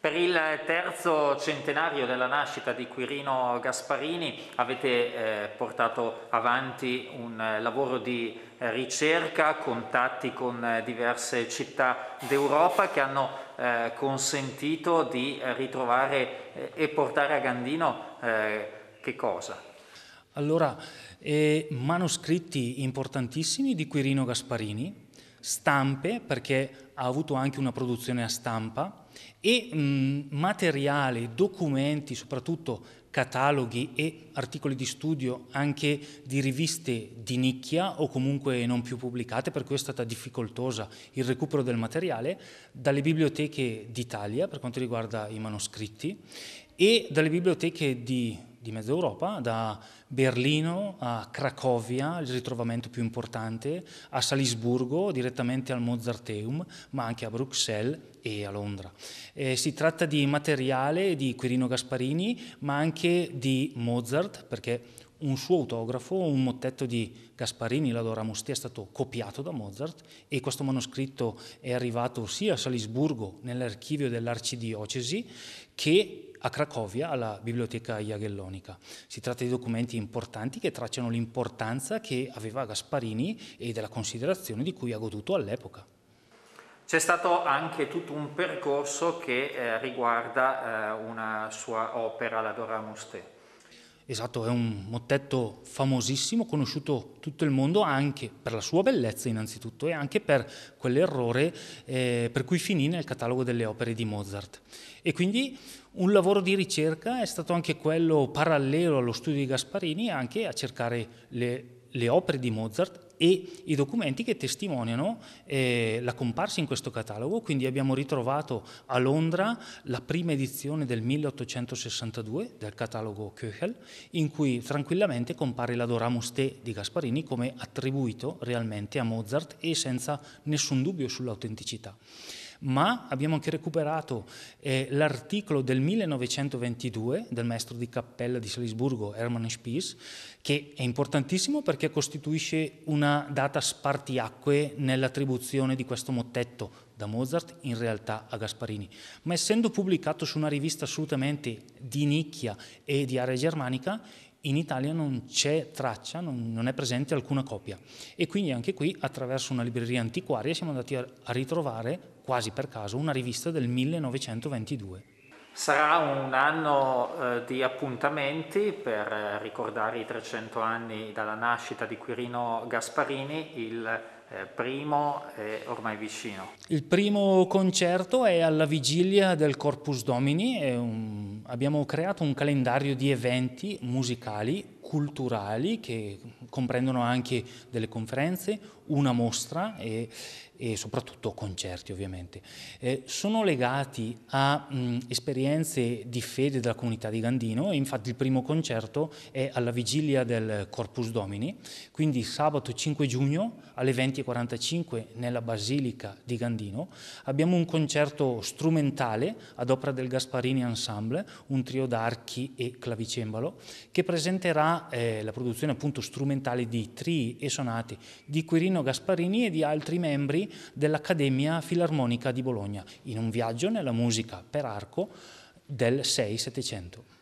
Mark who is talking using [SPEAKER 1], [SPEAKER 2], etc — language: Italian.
[SPEAKER 1] Per il terzo centenario della nascita di Quirino Gasparini avete eh, portato avanti un eh, lavoro di eh, ricerca, contatti con eh, diverse città d'Europa che hanno eh, consentito di ritrovare eh, e portare a Gandino che cosa?
[SPEAKER 2] Allora, manoscritti importantissimi di Quirino Gasparini, stampe perché ha avuto anche una produzione a stampa e mh, materiali, documenti, soprattutto cataloghi e articoli di studio anche di riviste di nicchia o comunque non più pubblicate, per cui è stata difficoltosa il recupero del materiale, dalle biblioteche d'Italia per quanto riguarda i manoscritti e dalle biblioteche di di mezza Europa, da Berlino a Cracovia, il ritrovamento più importante, a Salisburgo, direttamente al Mozarteum, ma anche a Bruxelles e a Londra. Eh, si tratta di materiale di Quirino Gasparini, ma anche di Mozart, perché un suo autografo, un mottetto di Gasparini, la Dora Mustia, è stato copiato da Mozart e questo manoscritto è arrivato sia a Salisburgo, nell'archivio dell'arcidiocesi, che a Cracovia, alla biblioteca Jagellonica. Si tratta di documenti importanti che tracciano l'importanza che aveva Gasparini e della considerazione di cui ha goduto all'epoca.
[SPEAKER 1] C'è stato anche tutto un percorso che eh, riguarda eh, una sua opera, la Dora Mustia.
[SPEAKER 2] Esatto, è un mottetto famosissimo, conosciuto tutto il mondo anche per la sua bellezza innanzitutto e anche per quell'errore eh, per cui finì nel catalogo delle opere di Mozart. E quindi un lavoro di ricerca è stato anche quello parallelo allo studio di Gasparini, anche a cercare le, le opere di Mozart e i documenti che testimoniano eh, la comparsa in questo catalogo, quindi abbiamo ritrovato a Londra la prima edizione del 1862 del catalogo Köchel, in cui tranquillamente compare la Doramus Te di Gasparini come attribuito realmente a Mozart e senza nessun dubbio sull'autenticità ma abbiamo anche recuperato eh, l'articolo del 1922 del maestro di cappella di Salisburgo, Hermann Spies, che è importantissimo perché costituisce una data spartiacque nell'attribuzione di questo mottetto da Mozart in realtà a Gasparini, ma essendo pubblicato su una rivista assolutamente di nicchia e di area germanica, in Italia non c'è traccia, non, non, è presente alcuna copia e quindi anche qui attraverso una libreria antiquaria siamo andati a, a ritrovare quasi per caso una rivista del 1922.
[SPEAKER 1] Sarà un anno eh, di appuntamenti per ricordare i 300 anni dalla nascita di Quirino Gasparini, il eh, primo è ormai vicino.
[SPEAKER 2] Il primo concerto è alla vigilia del Corpus Domini, è un abbiamo creato un calendario di eventi musicali culturali che comprendono anche delle conferenze, una mostra e, e soprattutto concerti ovviamente. Eh, sono legati a mh, esperienze di fede della comunità di Gandino, infatti il primo concerto è alla vigilia del Corpus Domini, quindi sabato 5 giugno alle 20.45 nella Basilica di Gandino abbiamo un concerto strumentale ad opera del Gasparini Ensemble, un trio d'archi e clavicembalo, che presenterà ha eh, la produzione appunto strumentale di tri e sonate di Quirino Gasparini e di altri membri dell'Accademia Filarmonica di Bologna, in un viaggio nella musica per arco del 6-700.